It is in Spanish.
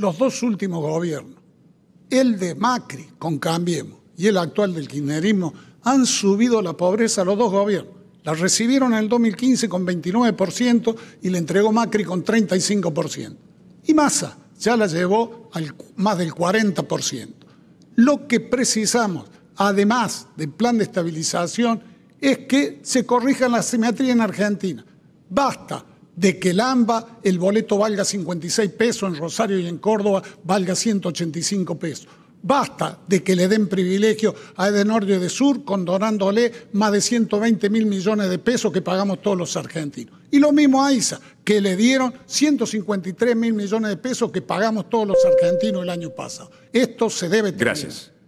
los dos últimos gobiernos, el de Macri con Cambiemos y el actual del kirchnerismo, han subido la pobreza los dos gobiernos. La recibieron en el 2015 con 29% y la entregó Macri con 35%. Y Massa ya la llevó al más del 40%. Lo que precisamos, además del plan de estabilización, es que se corrija la asimetría en Argentina. Basta de que el AMBA, el boleto valga 56 pesos, en Rosario y en Córdoba valga 185 pesos. Basta de que le den privilegio a y de Sur, condonándole más de 120 mil millones de pesos que pagamos todos los argentinos. Y lo mismo a ISA, que le dieron 153 mil millones de pesos que pagamos todos los argentinos el año pasado. Esto se debe. tener. Gracias.